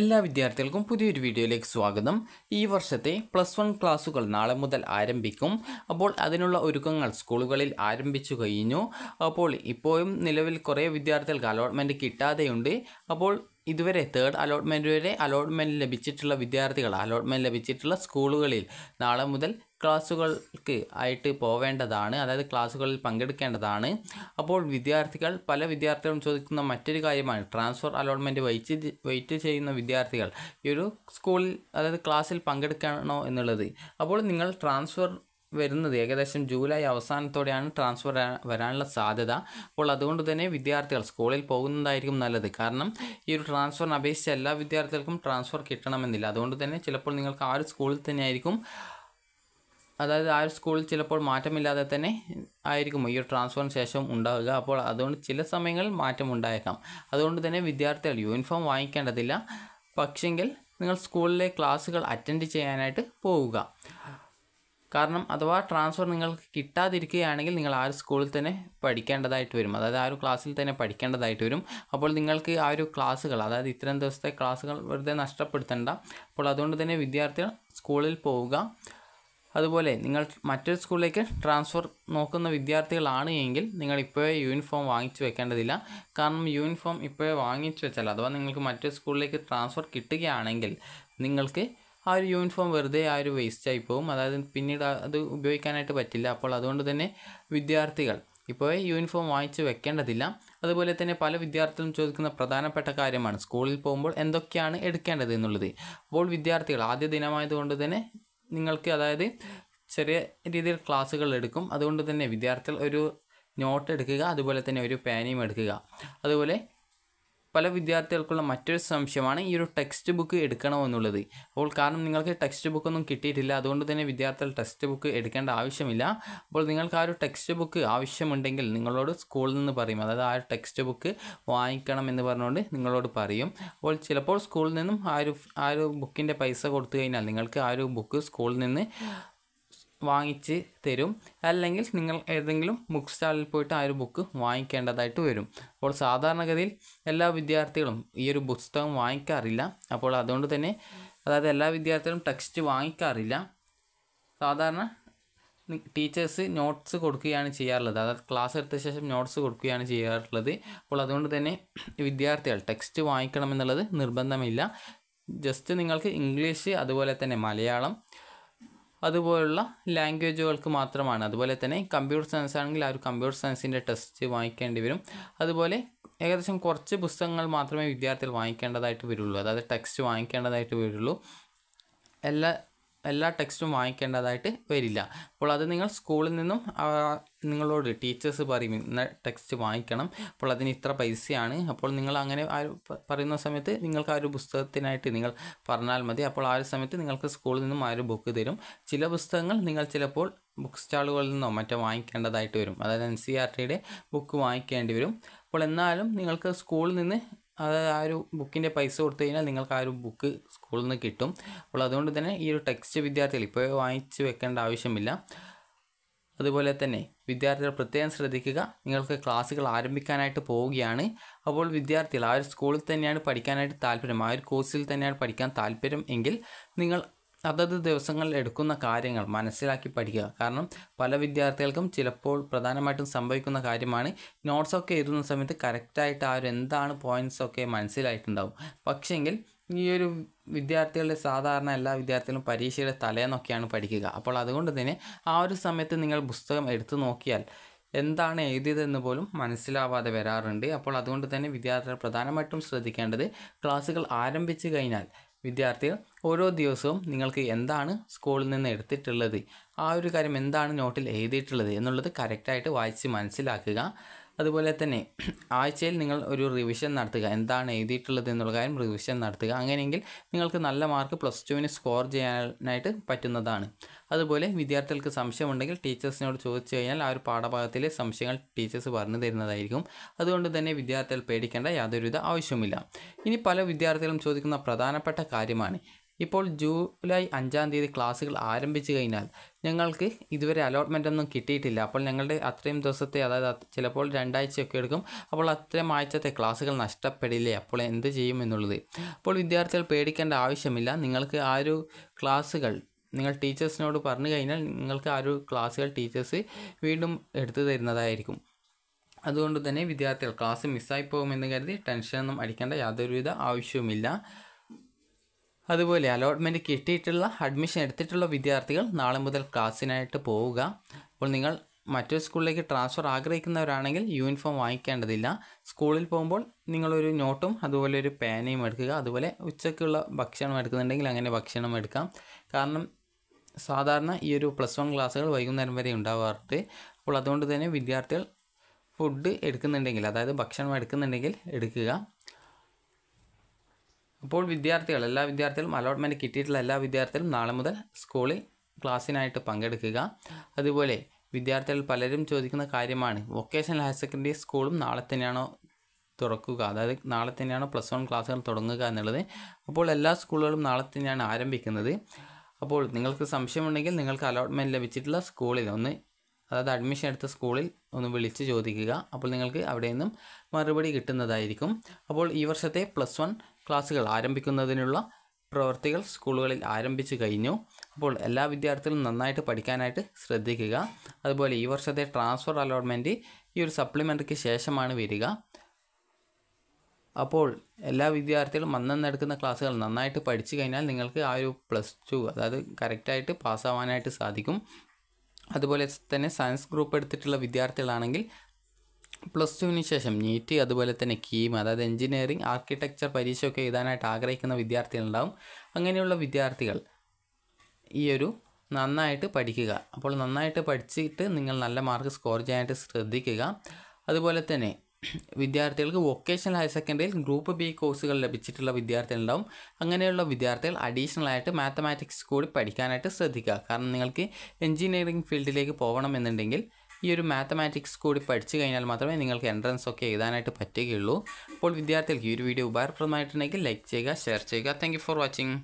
എല്ലാ വിദ്യാർത്ഥികൾക്കും പുതിയൊരു വീഡിയോയിലേക്ക് സ്വാഗതം ഈ വർഷത്തെ പ്ലസ് വൺ ക്ലാസ്സുകൾ നാളെ മുതൽ ആരംഭിക്കും അപ്പോൾ അതിനുള്ള ഒരുക്കങ്ങൾ സ്കൂളുകളിൽ ആരംഭിച്ചു കഴിഞ്ഞു അപ്പോൾ ഇപ്പോഴും നിലവിൽ കുറേ വിദ്യാർത്ഥികൾക്ക് അലോട്ട്മെൻറ്റ് കിട്ടാതെയുണ്ട് അപ്പോൾ ഇതുവരെ തേർഡ് അലോട്ട്മെൻറ്റ് വരെ അലോട്ട്മെൻറ്റ് ലഭിച്ചിട്ടുള്ള വിദ്യാർത്ഥികൾ അലോട്ട്മെൻറ്റ് ലഭിച്ചിട്ടുള്ള സ്കൂളുകളിൽ നാളെ മുതൽ ക്ലാസ്സുകൾക്ക് ആയിട്ട് പോവേണ്ടതാണ് അതായത് ക്ലാസ്സുകളിൽ പങ്കെടുക്കേണ്ടതാണ് അപ്പോൾ വിദ്യാർത്ഥികൾ പല വിദ്യാർത്ഥികളും ചോദിക്കുന്ന മറ്റൊരു കാര്യമാണ് ട്രാൻസ്ഫർ അലോട്ട്മെൻറ്റ് വെയിറ്റ് വെയിറ്റ് ചെയ്യുന്ന വിദ്യാർത്ഥികൾ ഈ ഒരു സ്കൂളിൽ അതായത് ക്ലാസ്സിൽ പങ്കെടുക്കണോ എന്നുള്ളത് അപ്പോൾ നിങ്ങൾ ട്രാൻസ്ഫർ വരുന്നത് ഏകദേശം ജൂലൈ അവസാനത്തോടെയാണ് ട്രാൻസ്ഫർ വരാനുള്ള സാധ്യത അപ്പോൾ അതുകൊണ്ട് തന്നെ വിദ്യാർത്ഥികൾ സ്കൂളിൽ പോകുന്നതായിരിക്കും നല്ലത് കാരണം ഈ ഒരു ട്രാൻസ്ഫറിന് അപേക്ഷിച്ച് എല്ലാ വിദ്യാർത്ഥികൾക്കും ട്രാൻസ്ഫർ കിട്ടണമെന്നില്ല അതുകൊണ്ട് തന്നെ ചിലപ്പോൾ നിങ്ങൾക്ക് ആ ഒരു സ്കൂളിൽ തന്നെയായിരിക്കും അതായത് ആ ഒരു സ്കൂളിൽ ചിലപ്പോൾ മാറ്റമില്ലാതെ തന്നെ ആയിരിക്കും ഈ ഒരു ട്രാൻസ്ഫറിന് ശേഷം ഉണ്ടാവുക അപ്പോൾ അതുകൊണ്ട് ചില സമയങ്ങളിൽ മാറ്റം ഉണ്ടായേക്കാം അതുകൊണ്ട് തന്നെ വിദ്യാർത്ഥികൾ യൂണിഫോം വാങ്ങിക്കേണ്ടതില്ല പക്ഷെങ്കിൽ നിങ്ങൾ സ്കൂളിലെ ക്ലാസ്സുകൾ അറ്റൻഡ് ചെയ്യാനായിട്ട് പോവുക കാരണം അഥവാ ട്രാൻസ്ഫർ നിങ്ങൾക്ക് കിട്ടാതിരിക്കുകയാണെങ്കിൽ നിങ്ങൾ ആ ഒരു സ്കൂളിൽ തന്നെ പഠിക്കേണ്ടതായിട്ട് വരും അതായത് ആ ഒരു ക്ലാസ്സിൽ തന്നെ പഠിക്കേണ്ടതായിട്ട് വരും അപ്പോൾ നിങ്ങൾക്ക് ആ ഒരു ക്ലാസ്സുകൾ അതായത് ഇത്രയും ദിവസത്തെ ക്ലാസ്സുകൾ വെറുതെ നഷ്ടപ്പെടുത്തേണ്ട അപ്പോൾ അതുകൊണ്ട് തന്നെ വിദ്യാർത്ഥികൾ സ്കൂളിൽ പോവുക അതുപോലെ നിങ്ങൾ മറ്റൊരു സ്കൂളിലേക്ക് ട്രാൻസ്ഫർ നോക്കുന്ന വിദ്യാർത്ഥികളാണ് എങ്കിൽ നിങ്ങൾ ഇപ്പോഴേ യൂണിഫോം വാങ്ങിച്ചു വെക്കേണ്ടതില്ല കാരണം യൂണിഫോം ഇപ്പോഴേ വാങ്ങിച്ചു വെച്ചാൽ അഥവാ നിങ്ങൾക്ക് മറ്റൊരു സ്കൂളിലേക്ക് ട്രാൻസ്ഫർ കിട്ടുകയാണെങ്കിൽ നിങ്ങൾക്ക് ആ ഒരു യൂണിഫോം വെറുതെ ആ ഒരു വേസ്റ്റ് ആയി പോകും അതായത് പിന്നീട് അത് ഉപയോഗിക്കാനായിട്ട് പറ്റില്ല അപ്പോൾ അതുകൊണ്ട് തന്നെ വിദ്യാർത്ഥികൾ ഇപ്പോൾ യൂണിഫോം വാങ്ങിച്ച് വെക്കേണ്ടതില്ല അതുപോലെ തന്നെ പല വിദ്യാർത്ഥികളും ചോദിക്കുന്ന പ്രധാനപ്പെട്ട കാര്യമാണ് സ്കൂളിൽ പോകുമ്പോൾ എന്തൊക്കെയാണ് എടുക്കേണ്ടത് എന്നുള്ളത് അപ്പോൾ വിദ്യാർത്ഥികൾ ആദ്യ ദിനമായതുകൊണ്ട് തന്നെ നിങ്ങൾക്ക് അതായത് ചെറിയ രീതിയിൽ ക്ലാസ്സുകൾ എടുക്കും അതുകൊണ്ട് തന്നെ വിദ്യാർത്ഥികൾ ഒരു നോട്ട് എടുക്കുക അതുപോലെ തന്നെ ഒരു പേനയും എടുക്കുക അതുപോലെ പല വിദ്യാർത്ഥികൾക്കുള്ള മറ്റൊരു സംശയമാണ് ഈ ഒരു ടെക്സ്റ്റ് ബുക്ക് എടുക്കണമെന്നുള്ളത് അപ്പോൾ കാരണം നിങ്ങൾക്ക് ടെക്സ്റ്റ് ബുക്കൊന്നും കിട്ടിയിട്ടില്ല അതുകൊണ്ട് തന്നെ വിദ്യാർത്ഥികൾ ടെക്സ്റ്റ് ബുക്ക് എടുക്കേണ്ട ആവശ്യമില്ല അപ്പോൾ നിങ്ങൾക്ക് ആ ഒരു ടെക്സ്റ്റ് ബുക്ക് ആവശ്യമുണ്ടെങ്കിൽ നിങ്ങളോട് സ്കൂളിൽ നിന്ന് പറയും അതായത് ആ ഒരു ടെക്സ്റ്റ് ബുക്ക് വാങ്ങിക്കണം എന്ന് പറഞ്ഞുകൊണ്ട് നിങ്ങളോട് പറയും അപ്പോൾ ചിലപ്പോൾ സ്കൂളിൽ നിന്നും ആ ഒരു ആ ഒരു ബുക്കിൻ്റെ പൈസ കൊടുത്തു കഴിഞ്ഞാൽ നിങ്ങൾക്ക് ആ ഒരു ബുക്ക് സ്കൂളിൽ നിന്ന് വാങ്ങിച്ച് തരും അല്ലെങ്കിൽ നിങ്ങൾ ഏതെങ്കിലും ബുക്ക് സ്റ്റാളിൽ പോയിട്ട് ആ ഒരു ബുക്ക് വാങ്ങിക്കേണ്ടതായിട്ട് വരും അപ്പോൾ സാധാരണഗതിയിൽ എല്ലാ വിദ്യാർത്ഥികളും ഈ ഒരു പുസ്തകം വാങ്ങിക്കാറില്ല അപ്പോൾ അതുകൊണ്ട് തന്നെ അതായത് എല്ലാ വിദ്യാർത്ഥികളും ടെക്സ്റ്റ് വാങ്ങിക്കാറില്ല സാധാരണ ടീച്ചേഴ്സ് നോട്ട്സ് കൊടുക്കുകയാണ് ചെയ്യാറുള്ളത് അതായത് ക്ലാസ് എടുത്ത ശേഷം നോട്ട്സ് കൊടുക്കുകയാണ് ചെയ്യാറുള്ളത് അപ്പോൾ അതുകൊണ്ട് തന്നെ വിദ്യാർത്ഥികൾ ടെക്സ്റ്റ് വാങ്ങിക്കണമെന്നുള്ളത് നിർബന്ധമില്ല ജസ്റ്റ് നിങ്ങൾക്ക് ഇംഗ്ലീഷ് അതുപോലെ തന്നെ മലയാളം അതുപോലുള്ള ലാംഗ്വേജുകൾക്ക് മാത്രമാണ് അതുപോലെ തന്നെ കമ്പ്യൂട്ടർ സയൻസ് ആണെങ്കിൽ ആ ഒരു കമ്പ്യൂട്ടർ സയൻസിൻ്റെ ടെസ്റ്റ് വാങ്ങിക്കേണ്ടി വരും അതുപോലെ ഏകദേശം കുറച്ച് പുസ്തകങ്ങൾ മാത്രമേ വിദ്യാർത്ഥികൾ വാങ്ങിക്കേണ്ടതായിട്ട് വരുള്ളൂ അതായത് ടെക്സ്റ്റ് വാങ്ങിക്കേണ്ടതായിട്ട് വരുള്ളൂ എല്ലാ എല്ലാ ടെക്സ്റ്റും വാങ്ങിക്കേണ്ടതായിട്ട് വരില്ല അപ്പോൾ അത് നിങ്ങൾ സ്കൂളിൽ നിന്നും നിങ്ങളോട് ടീച്ചേഴ്സ് പറയും ഇന്ന ടെക്സ്റ്റ് വാങ്ങിക്കണം അപ്പോൾ അതിന് ഇത്ര പൈസയാണ് അപ്പോൾ നിങ്ങൾ അങ്ങനെ ആ പറയുന്ന സമയത്ത് നിങ്ങൾക്ക് ആ ഒരു പുസ്തകത്തിനായിട്ട് നിങ്ങൾ പറഞ്ഞാൽ മതി അപ്പോൾ ആ ഒരു സമയത്ത് നിങ്ങൾക്ക് സ്കൂളിൽ നിന്നും ആ ഒരു ബുക്ക് തരും ചില പുസ്തകങ്ങൾ നിങ്ങൾ ചിലപ്പോൾ ബുക്ക് സ്റ്റാളുകളിൽ നിന്നോ മറ്റോ വാങ്ങിക്കേണ്ടതായിട്ട് വരും അതായത് എൻ സി ആർ ടിയുടെ ബുക്ക് വാങ്ങിക്കേണ്ടി വരും അപ്പോൾ എന്നാലും നിങ്ങൾക്ക് സ്കൂളിൽ നിന്ന് അത് ആ ഒരു ബുക്കിൻ്റെ പൈസ കൊടുത്തു കഴിഞ്ഞാൽ നിങ്ങൾക്ക് ആ ഒരു ബുക്ക് സ്കൂളിൽ നിന്ന് കിട്ടും അപ്പോൾ അതുകൊണ്ട് തന്നെ ഈ ഒരു ടെക്സ്റ്റ് വിദ്യാർത്ഥികൾ ഇപ്പോൾ വാങ്ങിച്ച് വെക്കേണ്ട ആവശ്യമില്ല അതുപോലെ തന്നെ വിദ്യാർത്ഥികൾ പ്രത്യേകം ശ്രദ്ധിക്കുക നിങ്ങൾക്ക് ക്ലാസ്സുകൾ ആരംഭിക്കാനായിട്ട് പോവുകയാണ് അപ്പോൾ വിദ്യാർത്ഥികൾ ആ ഒരു സ്കൂളിൽ തന്നെയാണ് പഠിക്കാനായിട്ട് താല്പര്യം ആ ഒരു കോഴ്സിൽ തന്നെയാണ് പഠിക്കാൻ താല്പര്യം എങ്കിൽ നിങ്ങൾ അതത് ദിവസങ്ങളിൽ എടുക്കുന്ന കാര്യങ്ങൾ മനസ്സിലാക്കി പഠിക്കുക കാരണം പല വിദ്യാർത്ഥികൾക്കും ചിലപ്പോൾ പ്രധാനമായിട്ടും സംഭവിക്കുന്ന കാര്യമാണ് നോട്ട്സൊക്കെ എഴുതുന്ന സമയത്ത് കറക്റ്റായിട്ട് ആ ഒരു എന്താണ് ഒക്കെ മനസ്സിലായിട്ടുണ്ടാവും പക്ഷേങ്കിൽ ഈ ഒരു വിദ്യാർത്ഥികളുടെ സാധാരണ എല്ലാ വിദ്യാർത്ഥികളും പരീക്ഷയുടെ തലേന്നൊക്കെയാണ് പഠിക്കുക അപ്പോൾ അതുകൊണ്ട് തന്നെ ആ ഒരു സമയത്ത് നിങ്ങൾ പുസ്തകം എടുത്തു നോക്കിയാൽ എന്താണ് എഴുതിയതെന്ന് പോലും മനസ്സിലാവാതെ വരാറുണ്ട് അപ്പോൾ അതുകൊണ്ട് തന്നെ വിദ്യാർത്ഥികൾ പ്രധാനമായിട്ടും ശ്രദ്ധിക്കേണ്ടത് ക്ലാസ്സുകൾ ആരംഭിച്ചു കഴിഞ്ഞാൽ വിദ്യാർത്ഥികൾ ഓരോ ദിവസവും നിങ്ങൾക്ക് എന്താണ് സ്കൂളിൽ നിന്ന് എടുത്തിട്ടുള്ളത് ആ ഒരു കാര്യം എന്താണ് നോട്ടിൽ എഴുതിയിട്ടുള്ളത് എന്നുള്ളത് കറക്റ്റായിട്ട് വായിച്ച് മനസ്സിലാക്കുക അതുപോലെ തന്നെ ആഴ്ചയിൽ നിങ്ങൾ ഒരു റിവിഷൻ നടത്തുക എന്താണ് എഴുതിയിട്ടുള്ളത് എന്നുള്ള കാര്യം റിവിഷൻ നടത്തുക അങ്ങനെയെങ്കിൽ നിങ്ങൾക്ക് നല്ല മാർക്ക് പ്ലസ് ടുവിന് സ്കോർ ചെയ്യാനായിട്ട് പറ്റുന്നതാണ് അതുപോലെ വിദ്യാർത്ഥികൾക്ക് സംശയമുണ്ടെങ്കിൽ ടീച്ചേഴ്സിനോട് ചോദിച്ചു കഴിഞ്ഞാൽ ആ ഒരു പാഠഭാഗത്തിലെ സംശയങ്ങൾ ടീച്ചേഴ്സ് പറഞ്ഞു തരുന്നതായിരിക്കും അതുകൊണ്ട് തന്നെ വിദ്യാർത്ഥികൾ പേടിക്കേണ്ട യാതൊരുവിധ ആവശ്യമില്ല ഇനി പല വിദ്യാർത്ഥികളും ചോദിക്കുന്ന പ്രധാനപ്പെട്ട കാര്യമാണ് ഇപ്പോൾ ജൂലൈ അഞ്ചാം തീയതി ക്ലാസ്സുകൾ ആരംഭിച്ചു കഴിഞ്ഞാൽ ഞങ്ങൾക്ക് ഇതുവരെ അലോട്ട്മെൻ്റ് ഒന്നും കിട്ടിയിട്ടില്ല അപ്പോൾ ഞങ്ങളുടെ അത്രയും ദിവസത്തെ അതായത് ചിലപ്പോൾ രണ്ടാഴ്ചയൊക്കെ എടുക്കും അപ്പോൾ അത്രയും ആഴ്ചത്തെ ക്ലാസ്സുകൾ നഷ്ടപ്പെടില്ലേ അപ്പോൾ എന്ത് ചെയ്യും എന്നുള്ളത് അപ്പോൾ വിദ്യാർത്ഥികൾ പേടിക്കേണ്ട ആവശ്യമില്ല നിങ്ങൾക്ക് ആ ഒരു ക്ലാസ്സുകൾ നിങ്ങൾ ടീച്ചേഴ്സിനോട് പറഞ്ഞു കഴിഞ്ഞാൽ നിങ്ങൾക്ക് ആ ഒരു ക്ലാസ്സുകൾ ടീച്ചേഴ്സ് വീണ്ടും എടുത്തു തരുന്നതായിരിക്കും അതുകൊണ്ട് തന്നെ വിദ്യാർത്ഥികൾ ക്ലാസ് മിസ്സായി പോകുമെന്ന് കരുതി ടെൻഷനൊന്നും അടിക്കേണ്ട യാതൊരുവിധ ആവശ്യവുമില്ല അതുപോലെ അലോട്ട്മെൻറ്റ് കിട്ടിയിട്ടുള്ള അഡ്മിഷൻ എടുത്തിട്ടുള്ള വിദ്യാർത്ഥികൾ നാളെ മുതൽ ക്ലാസ്സിനായിട്ട് പോവുക അപ്പോൾ നിങ്ങൾ മറ്റൊരു സ്കൂളിലേക്ക് ട്രാൻസ്ഫർ ആഗ്രഹിക്കുന്നവരാണെങ്കിൽ യൂണിഫോം വാങ്ങിക്കേണ്ടതില്ല സ്കൂളിൽ പോകുമ്പോൾ നിങ്ങളൊരു നോട്ടും അതുപോലെ ഒരു പേനയും എടുക്കുക അതുപോലെ ഉച്ചയ്ക്കുള്ള ഭക്ഷണം എടുക്കുന്നുണ്ടെങ്കിൽ അങ്ങനെ ഭക്ഷണം എടുക്കാം കാരണം സാധാരണ ഈ ഒരു പ്ലസ് വൺ ക്ലാസ്സുകൾ വൈകുന്നേരം വരെ ഉണ്ടാവാറുണ്ട് അപ്പോൾ അതുകൊണ്ട് തന്നെ വിദ്യാർത്ഥികൾ ഫുഡ് എടുക്കുന്നുണ്ടെങ്കിൽ അതായത് ഭക്ഷണം എടുക്കുന്നുണ്ടെങ്കിൽ എടുക്കുക അപ്പോൾ വിദ്യാർത്ഥികൾ എല്ലാ വിദ്യാർത്ഥികളും അലോട്ട്മെൻറ്റ് കിട്ടിയിട്ടുള്ള എല്ലാ വിദ്യാർത്ഥികളും നാളെ മുതൽ സ്കൂളിൽ ക്ലാസ്സിനായിട്ട് പങ്കെടുക്കുക അതുപോലെ വിദ്യാർത്ഥികൾ പലരും ചോദിക്കുന്ന കാര്യമാണ് വൊക്കേഷണൽ ഹയർ സെക്കൻഡറി സ്കൂളും നാളെ തന്നെയാണോ തുറക്കുക അതായത് നാളെ തന്നെയാണ് പ്ലസ് വൺ ക്ലാസ്സുകൾ തുടങ്ങുക എന്നുള്ളത് അപ്പോൾ എല്ലാ സ്കൂളുകളും നാളെ തന്നെയാണ് ആരംഭിക്കുന്നത് അപ്പോൾ നിങ്ങൾക്ക് സംശയമുണ്ടെങ്കിൽ നിങ്ങൾക്ക് അലോട്ട്മെൻറ്റ് ലഭിച്ചിട്ടുള്ള സ്കൂളിൽ ഒന്ന് അതായത് അഡ്മിഷൻ എടുത്ത സ്കൂളിൽ ഒന്ന് വിളിച്ച് ചോദിക്കുക അപ്പോൾ നിങ്ങൾക്ക് അവിടെ നിന്നും മറുപടി കിട്ടുന്നതായിരിക്കും അപ്പോൾ ഈ വർഷത്തെ പ്ലസ് വൺ ക്ലാസ്സുകൾ ആരംഭിക്കുന്നതിനുള്ള പ്രവർത്തികൾ സ്കൂളുകളിൽ ആരംഭിച്ചു കഴിഞ്ഞു അപ്പോൾ എല്ലാ വിദ്യാർത്ഥികളും നന്നായിട്ട് പഠിക്കാനായിട്ട് ശ്രദ്ധിക്കുക അതുപോലെ ഈ വർഷത്തെ ട്രാൻസ്ഫർ അലോട്ട്മെൻറ്റ് ഈ ഒരു സപ്ലിമെൻ്ററിക്ക് ശേഷമാണ് വരിക അപ്പോൾ എല്ലാ വിദ്യാർത്ഥികളും അന്നെടുക്കുന്ന ക്ലാസ്സുകൾ നന്നായിട്ട് പഠിച്ചു കഴിഞ്ഞാൽ നിങ്ങൾക്ക് ആ ഒരു പ്ലസ് ടു അതായത് കറക്റ്റായിട്ട് പാസ്സാവാനായിട്ട് സാധിക്കും അതുപോലെ തന്നെ സയൻസ് ഗ്രൂപ്പ് എടുത്തിട്ടുള്ള വിദ്യാർത്ഥികളാണെങ്കിൽ പ്ലസ് ടുവിന് ശേഷം നീറ്റ് അതുപോലെ തന്നെ കീം അതായത് എഞ്ചിനീയറിംഗ് ആർക്കിടെക്ചർ പരീക്ഷയൊക്കെ എഴുതാനായിട്ട് ആഗ്രഹിക്കുന്ന വിദ്യാർത്ഥികളുണ്ടാവും അങ്ങനെയുള്ള വിദ്യാർത്ഥികൾ ഈ ഒരു നന്നായിട്ട് പഠിക്കുക അപ്പോൾ നന്നായിട്ട് പഠിച്ചിട്ട് നിങ്ങൾ നല്ല മാർക്ക് സ്കോർ ചെയ്യാനായിട്ട് ശ്രദ്ധിക്കുക അതുപോലെ തന്നെ വിദ്യാർത്ഥികൾക്ക് വൊക്കേഷണൽ ഹയർ സെക്കൻഡറിയിൽ ഗ്രൂപ്പ് ബി കോഴ്സുകൾ ലഭിച്ചിട്ടുള്ള വിദ്യാർത്ഥികളുണ്ടാവും അങ്ങനെയുള്ള വിദ്യാർത്ഥികൾ അഡീഷണൽ ആയിട്ട് മാത്തമാറ്റിക്സ് കൂടി പഠിക്കാനായിട്ട് ശ്രദ്ധിക്കുക കാരണം നിങ്ങൾക്ക് എഞ്ചിനീയറിംഗ് ഫീൽഡിലേക്ക് പോകണമെന്നുണ്ടെങ്കിൽ ഈ ഒരു മാത്തമാറ്റിക്സ് കൂടി പഠിച്ചു കഴിഞ്ഞാൽ മാത്രമേ നിങ്ങൾക്ക് എൻട്രൻസ് ഒക്കെ എഴുതാനായിട്ട് പറ്റുകയുള്ളൂ അപ്പോൾ വിദ്യാർത്ഥികൾക്ക് ഈ ഒരു വീഡിയോ ഉപകാരപ്രദമായിട്ടുണ്ടെങ്കിൽ ലൈക്ക് ചെയ്യുക ഷെയർ ചെയ്യുക താങ്ക് ഫോർ വാച്ചിങ്